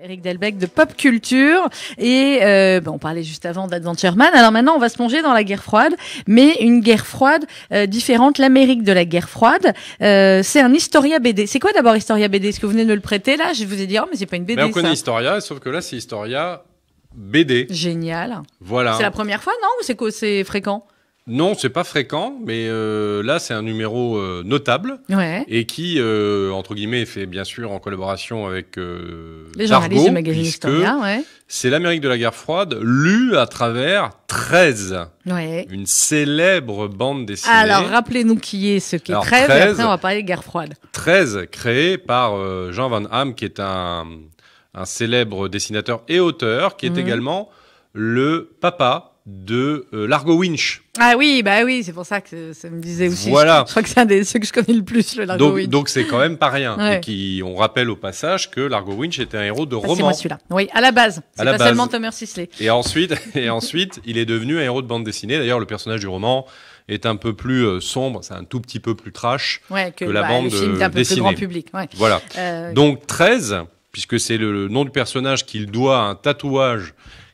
Eric Delbecq de Pop Culture et euh, on parlait juste avant d'Adventure Man. Alors maintenant, on va se plonger dans la guerre froide, mais une guerre froide euh, différente, l'Amérique de la guerre froide. Euh, c'est un Historia BD. C'est quoi d'abord Historia BD Est-ce que vous venez de me le prêter là Je vous ai dit oh mais c'est pas une BD. Mais on connaît Historia, sauf que là c'est Historia BD. Génial. Voilà. C'est la première fois, non Ou c'est c'est fréquent non, c'est pas fréquent, mais euh, là c'est un numéro euh, notable et qui euh, entre guillemets fait bien sûr en collaboration avec les journalistes du magazine C'est l'Amérique de la guerre froide lue à travers 13, une célèbre bande dessinée. Alors rappelez-nous qui est ce qui 13, 13, et après on va parler de guerre froide. 13 créé par Jean Van Ham qui est un, célèbre dessinateur et auteur qui est mhm. également le papa de euh, Largo Winch. Ah oui, bah oui, c'est pour ça que ça me disait aussi. Voilà. Je, crois que c'est un des ceux que je connais le plus, le Largo donc, Winch. Donc c'est quand même pas rien. qui, on rappelle au passage que Largo Winch était un héros de roman. Bah, c'est moi celui-là. Oui, à la base. C'est pas seulement Thomas Sisley. Et ensuite, et ensuite, il est devenu un héros de bande dessinée. D'ailleurs, le personnage du roman est un peu plus euh, sombre, c'est un tout petit peu plus trash que, la bah, bande dessinée. un euh, peu Plus grand public. Voilà. donc 13, puisque c'est le, le nom du personnage qu'il doit à un tatouage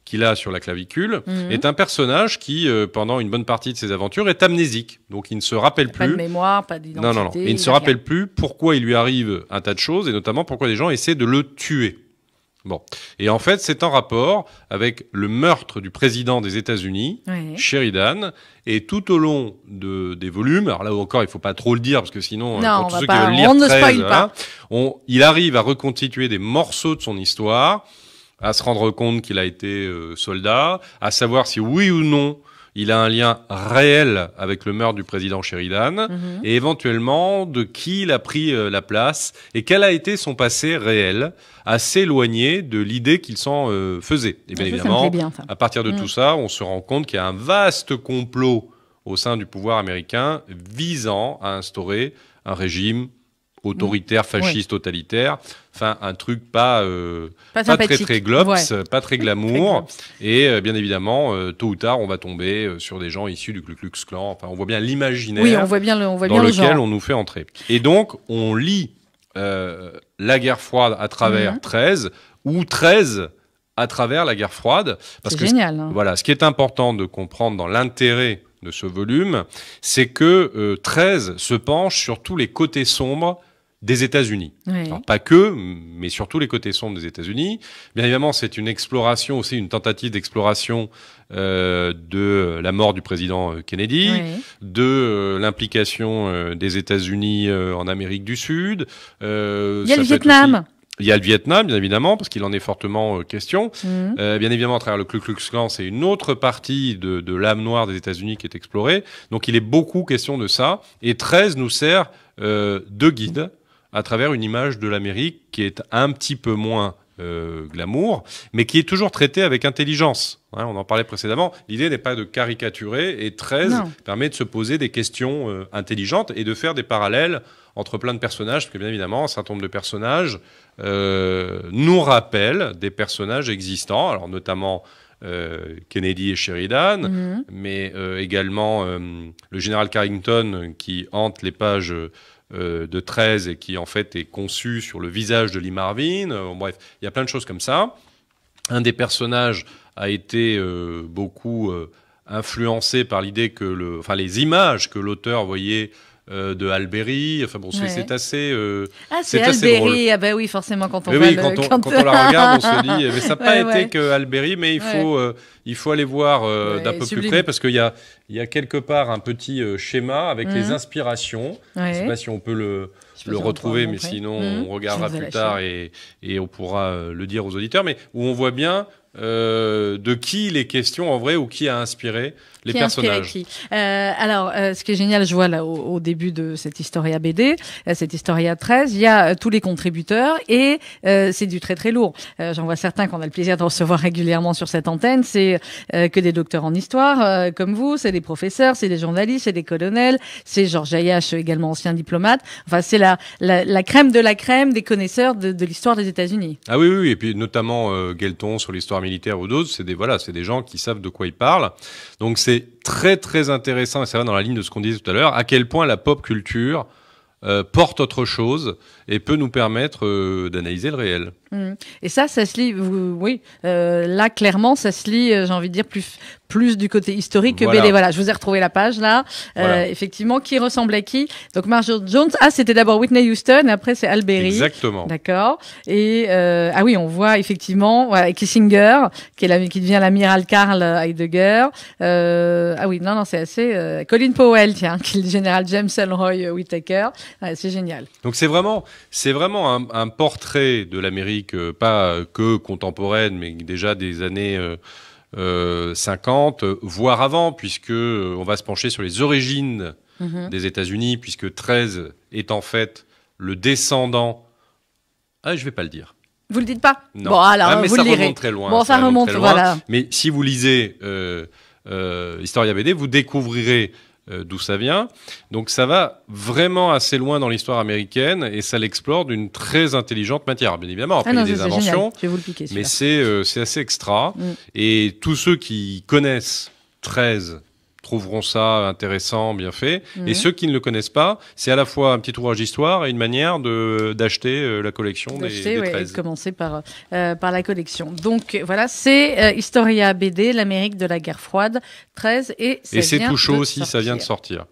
qu'il a sur la clavicule mhm. est un personnage qui, euh, pendant une bonne partie de ses aventures, est amnésique. Donc il ne se rappelle plus. Pas de mémoire, pas d'identité. Non, non, non. il, ne se rappelle plus pourquoi il lui arrive un tas de choses et notamment pourquoi les gens essaient de le tuer. Bon. Et en fait, c'est en rapport avec le meurtre du président des États-Unis, Sheridan, et tout au long de, des volumes, alors là encore, il faut pas trop le dire, parce que sinon, on ne spoil pas. il arrive à reconstituer des morceaux de son histoire, à se rendre compte qu'il a été euh, soldat, à savoir si oui ou non il a un lien réel avec le meurtre du président Sheridan mhm. et éventuellement de qui il a pris euh, la place et quel a été son passé réel à s'éloigner de l'idée qu'il s'en euh, faisait. Et bien évidemment, à partir de mm. tout ça, on se rend compte qu'il y a un vaste complot au sein du pouvoir américain visant à instaurer un régime autoritaire, fasciste, totalitaire. Enfin, un truc pas, euh, euh, pas, très très glops, pas très glamour. et euh, bien évidemment, tôt ou tard, on va tomber sur des gens issus du Ku Klux Klan. on voit bien l'imaginaire on bien on dans lequel on nous fait entrer. Et donc, on lit la guerre froide à travers 13, mhm. ou 13 à travers la guerre froide. Parce que génial. Hein. Voilà, ce qui est important de comprendre dans l'intérêt de ce volume, c'est que 13 se penche sur tous les côtés sombres des États-Unis. Pas que, mais surtout les côtés sombres des États-Unis. Bien évidemment, c'est une exploration aussi, une tentative d'exploration euh, de la mort du président euh, Kennedy, de euh, l'implication euh, des États-Unis en Amérique du Sud. Il y a le Vietnam. Il y a le Vietnam, bien évidemment, parce qu'il en est fortement question. Mmh. Euh, bien évidemment, à travers le Ku Klux Klan, c'est une autre partie de, de l'âme noire des États-Unis qui est explorée. Donc, il est beaucoup question de ça. Et 13 nous sert euh, de guide à travers une image de l'Amérique qui est un petit peu moins euh, glamour, mais qui est toujours traitée avec intelligence. Hein. on en parlait précédemment. L'idée n'est pas de caricaturer et 13 permet de se poser des questions euh, intelligentes et de faire des parallèles entre plein de personnages, parce que bien évidemment, un certain nombre de personnages euh, nous rappellent des personnages existants, alors notamment Kennedy et Sheridan, mm-hmm. mais également le général Carrington qui hante les pages euh, de 13 et qui en fait est conçu sur le visage de Lee Marvin. Euh, bref, il y a plein de choses comme ça. Un des personnages a été euh, beaucoup influencé par l'idée que le, enfin, les images que l'auteur voyait euh, de Alberi. Enfin bon, c'est assez. Euh, ah, c'est Alberi. Ah ben oui, forcément quand on, quand, on, la regarde, on se dit, mais eh ben, ça n'a pas été que mais il faut euh, il faut aller voir d'un peu plus près parce qu'il y a il y a quelque part un petit schéma avec les mmh. inspirations. Je ne sais pas si on peut le le retrouver, mais sinon mmh. on regardera plus tard et, et, on pourra le dire aux auditeurs, mais où on voit bien de qui les questions en vrai ou qui a inspiré les personnages. Euh, alors, euh, ce qui est génial, je vois là au, début de cette Historia BD, euh, cette Historia 13, il y a euh, tous les contributeurs et c'est du très très lourd. J'en vois certains qu'on a le plaisir de recevoir régulièrement sur cette antenne. C'est que des docteurs en histoire comme vous, c'est des professeurs, c'est des journalistes, c'est des colonels, c'est Georges Ayache également ancien diplomate. Enfin, c'est la, la, la, crème de la crème des connaisseurs de, de l'histoire des États-Unis. Ah oui, oui, et puis notamment Guelton sur l'histoire militaire ou d'autres, c'est des voilà, c'est des gens qui savent de quoi ils parlent. Donc c'est très très intéressant, et ça va dans la ligne de ce qu'on disait tout à l'heure, à quel point la pop culture euh, porte autre chose et peut nous permettre euh, d'analyser le réel. Mmh. Et ça, ça se lit, oui, euh, là clairement, ça se lit, j'ai envie de dire, plus, plus du côté historique que BD. Voilà, je vous ai retrouvé la page là. Euh, effectivement, qui ressemble à qui Donc Marjorie Jones. Ah, c'était d'abord Whitney Houston, après c'est Alberi. Exactement. D'accord. Et euh, ah oui, on voit effectivement Kissinger, qui, est qui devient l'amiral Karl Heidegger. Euh, ah oui, non, non, c'est assez. Colin Powell, tiens, qui est le général James Elroy Whittaker. c'est génial. Donc c'est vraiment, c'est vraiment un, portrait de l'Amérique, pas que contemporaine, mais déjà des années. 50, euh, voire avant, puisque euh, on va se pencher sur les origines mhm. des États-Unis, puisque 13 est en fait le descendant. Ah, je vais pas le dire. Vous le dites pas Bon, alors, ah, ça remonte très loin. ça, Mais si vous lisez euh, Historia BD, vous découvrirez euh, d'où ça vient. Donc ça va vraiment assez loin dans l'histoire américaine et ça l'explore d'une très intelligente matière. Bien évidemment, après ah il y a des inventions, mais euh, c'est assez extra. Mm. Et tous ceux qui connaissent 13 trouveront ça intéressant, bien fait. Et mhm. ceux qui ne le connaissent pas, c'est à la fois un petit ouvrage d'histoire et une manière de d'acheter euh, la collection des, 13. commencer par euh, par la collection. Donc voilà, c'est euh, Historia BD, l'Amérique de la guerre froide, 13 et ça Et c'est tout chaud aussi, ça vient de sortir.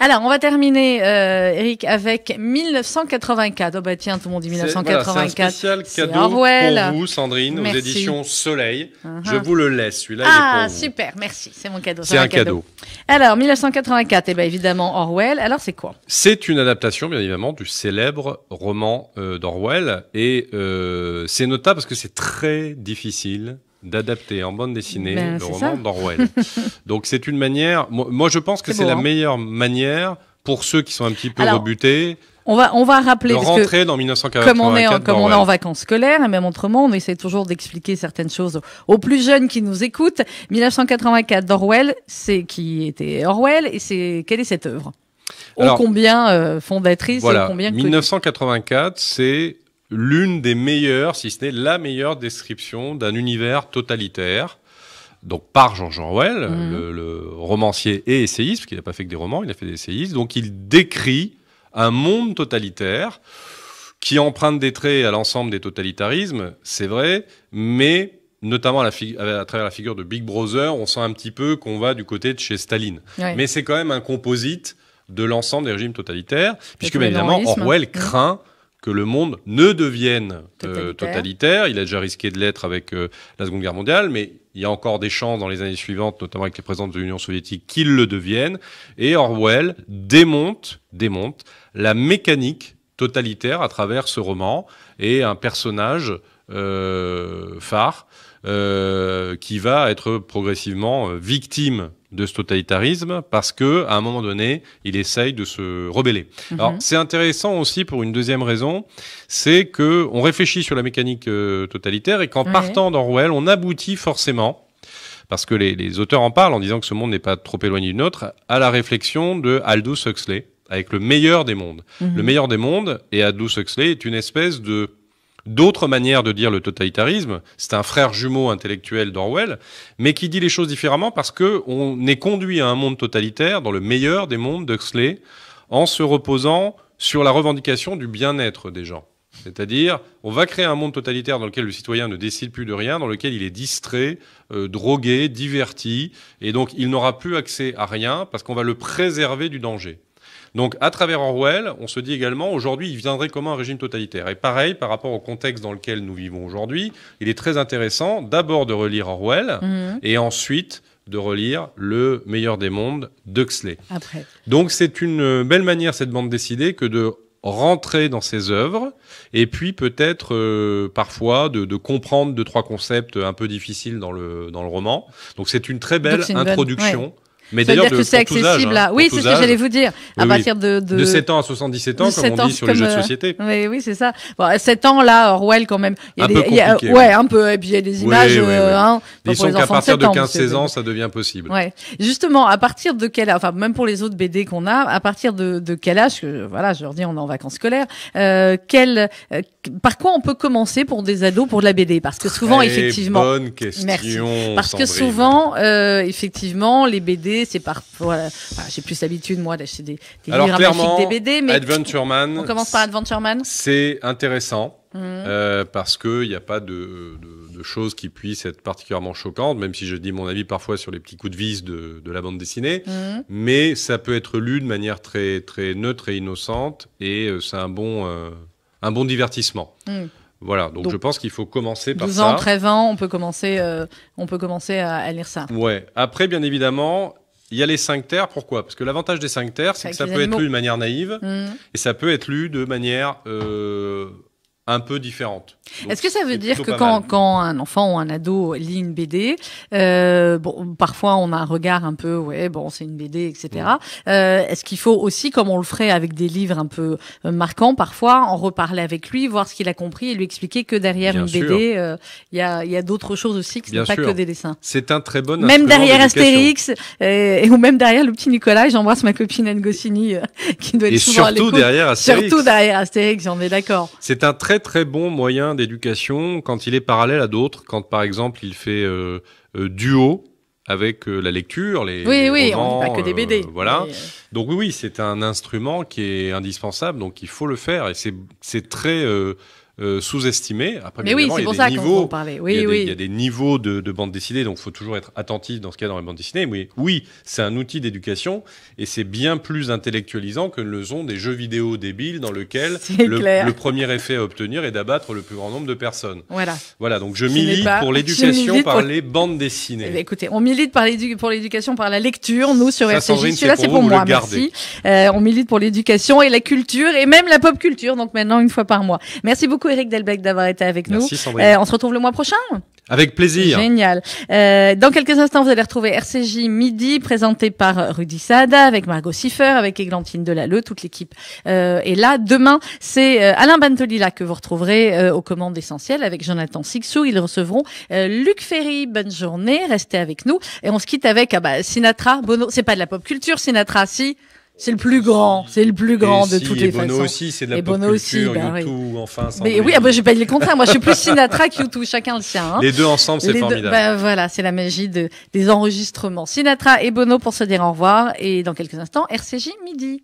Alors, on va terminer, Eric, avec 1984. Oh bah tiens, tout le monde dit 1984. c'est un spécial cadeau pour vous, Sandrine, aux éditions Soleil. Je uh-huh. vous le laisse, celui-là. Ah, super, merci. C'est mon cadeau. C'est un, cadeau. Alors, 1984, eh bien évidemment Orwell. Alors, c'est quoi C'est une adaptation, bien évidemment, du célèbre roman euh, d'Orwell. Et euh, c'est notable parce que c'est très difficile d'adapter en bande dessinée ben, le roman d'Orwell. Donc, c'est une manière. Moi, je pense que c'est la hein. meilleure manière pour ceux qui sont un petit peu rebutés on va, on va rappeler. dans Comme on est, en, vacances scolaires, et même autrement, on essaie toujours d'expliquer certaines choses aux plus jeunes qui nous écoutent. 1984 d'Orwell, c'est qui était Orwell, et c'est, quelle est cette œuvre? combien euh, fondatrice combien 1984, c'est l'une des meilleures, si ce n'est la meilleure description d'un univers totalitaire. Donc par Jean-Jean Orwell, mmh. le, le, romancier et essayiste, parce qu'il n'a pas fait que des romans, il a fait des essayistes. Donc il décrit un monde totalitaire qui emprunte des traits à l'ensemble des totalitarismes, c'est vrai, mais notamment à, travers la figure de Big Brother, on sent un petit peu qu'on va du côté de chez Staline. Mais c'est quand même un composite de l'ensemble des régimes totalitaires, puisque évidemment Orwell mm. craint que le monde ne devienne euh, totalitaire. Il a déjà risqué de l'être avec euh, la Seconde Guerre mondiale, mais il y a encore des chances dans les années suivantes, notamment avec les présidents de l'Union soviétique, qu'ils le deviennent. Et Orwell démonte, démonte la mécanique totalitaire à travers ce roman et un personnage euh, phare euh, qui va être progressivement euh, victime de ce totalitarisme parce que à un moment donné, il essaye de se rebeller. Mhm. Alors c'est intéressant aussi pour une deuxième raison, c'est que on réfléchit sur la mécanique euh, totalitaire et qu'en partant d'Orwell, on aboutit forcément parce que les, auteurs en parlent en disant que ce monde n'est pas trop éloigné du nôtre, à la réflexion de Aldous Huxley avec le meilleur des mondes. Mhm. Le meilleur des mondes, et Aldous Huxley, est une espèce de D'autres manières de dire le totalitarisme, c'est un frère jumeau intellectuel d'Orwell, mais qui dit les choses différemment parce que on est conduit à un monde totalitaire dans le meilleur des mondes d'Huxley en se reposant sur la revendication du bien-être des gens. C'est-à-dire, on va créer un monde totalitaire dans lequel le citoyen ne décide plus de rien, dans lequel il est distrait, euh, drogué, diverti, et donc il n'aura plus accès à rien parce qu'on va le préserver du danger. Donc, à travers Orwell, on se dit également, aujourd'hui, il viendrait comment un régime totalitaire Et pareil, par rapport au contexte dans lequel nous vivons aujourd'hui, il est très intéressant d'abord de relire Orwell mhm. et ensuite de relire Le meilleur des mondes d'Huxley. Donc, c'est une belle manière, cette bande décidée, que de rentrer dans ses œuvres et puis peut-être euh, parfois de, comprendre deux trois concepts un peu difficiles dans le roman donc c'est une très belle introduction mais d'ailleurs, que c'est accessible hein, Oui, c'est ce que j'allais vous dire. À partir de, de. 7 ans à 77 ans, comme on dit sur les jeux de euh, société. Oui, c'est ça. 7 ans, là, Orwell, quand même. Il y a des, ouais, un peu. Et puis, il y a des images. Hein, Ils sont qu'à partir de 15-16 ans, ça devient possible. Ouais. Justement, à partir de quel âge, enfin, même pour les autres BD qu'on a, à partir de, de quel âge, que, voilà, je leur dis, on est en vacances scolaires, euh, quel, euh, par quoi on peut commencer pour des ados pour de la BD Parce que souvent, effectivement. Bonne question. Merci. Parce que souvent, euh, effectivement, les BD, c'est par j'ai plus l'habitude moi d'acheter des, des livres des BD, mais on commence par Adventure Man. C'est intéressant. Mm. Euh, parce qu'il n'y a pas de, de, choses qui puissent être particulièrement choquantes, même si je dis mon avis parfois sur les petits coups de vis de, de la bande dessinée. Mm. Mais ça peut être lu de manière très, très neutre et innocente, et euh, c'est un, bon, euh, un bon divertissement. Mm. Voilà, donc, je pense qu'il faut commencer par 12 ans, 13 ans, on peut commencer, euh, on peut commencer à, à, lire ça. Ouais. Après, bien évidemment, il y a les cinq terres, pourquoi Parce que l'avantage des cinq terres, c'est que ça peut être lu de manière naïve mmh. et ça peut être lu de manière euh, un peu différente. Est-ce que ça veut dire que quand, quand, un enfant ou un ado lit une BD, euh, bon, parfois on a un regard un peu, ouais, bon, c'est une BD, etc. Euh, Est-ce qu'il faut aussi, comme on le ferait avec des livres un peu euh, marquants, parfois en reparler avec lui, voir ce qu'il a compris et lui expliquer que derrière une BD, euh, il y a, y a d'autres choses aussi que ce n'est pas que des dessins. C'est un très bon même derrière Astérix euh, et, ou même derrière le petit Nicolas. J'embrasse ma copine Anne qui doit être et surtout derrière Astérix. Surtout derrière Astérix, j'en ai d'accord. C'est un très très bon moyen d'éducation quand il est parallèle à d'autres, quand par exemple il fait euh, euh, duo avec euh, la lecture, les oui oui, romans, pas que des BD, voilà. Donc oui oui, c'est un instrument qui est indispensable, donc il faut le faire et c'est c'est très euh, sous-estimé. Après, mais oui, c'est pour ça parlait. il, y a des, niveaux de, de bande dessinée, donc il faut toujours être attentif dans ce cas dans les bandes dessinées. oui, c'est un outil d'éducation et c'est bien plus intellectualisant que ne le sont des jeux vidéo débiles dans lesquels le, premier effet à obtenir est d'abattre le plus grand nombre de personnes. Voilà. Voilà, donc je, milite pour l'éducation par les bandes dessinées. Eh écoutez, on milite par pour l'éducation par la lecture, nous sur RCJ. Celui-là, c'est pour, moi, merci. Euh, on milite pour l'éducation et la culture et même la pop culture, donc maintenant une fois par mois. Merci beaucoup Eric Delbecq d'avoir été avec nous. Euh, on se retrouve le mois prochain. Avec plaisir. Génial. Euh, dans quelques instants, vous allez retrouver RCJ Midi, présenté par Rudy Saada, avec Margot Siffer, avec Églantine Delalleux, toute l'équipe euh, est là. Demain, c'est euh, Alain là que vous retrouverez euh, aux commandes essentielles avec Jonathan Sixou. Ils recevront euh, Luc Ferry. Bonne journée, restez avec nous. Et on se quitte avec ah bah, Sinatra, Bono. C'est pas de la pop culture, Sinatra, si. C'est le plus grand, c'est le plus grand de de les toutes et les Bono aussi, c'est de la et Bono aussi, bah enfin. mais oui, ah ben bah, j'ai pas dit le contraire. Moi, je suis plus Sinatra que YouTube, chacun le sien. Hein. Les deux ensemble, c'est formidable. Deux, bah, voilà, c'est la magie de, des enregistrements. Sinatra et Bono pour se dire au revoir et dans quelques instants, RCJ midi.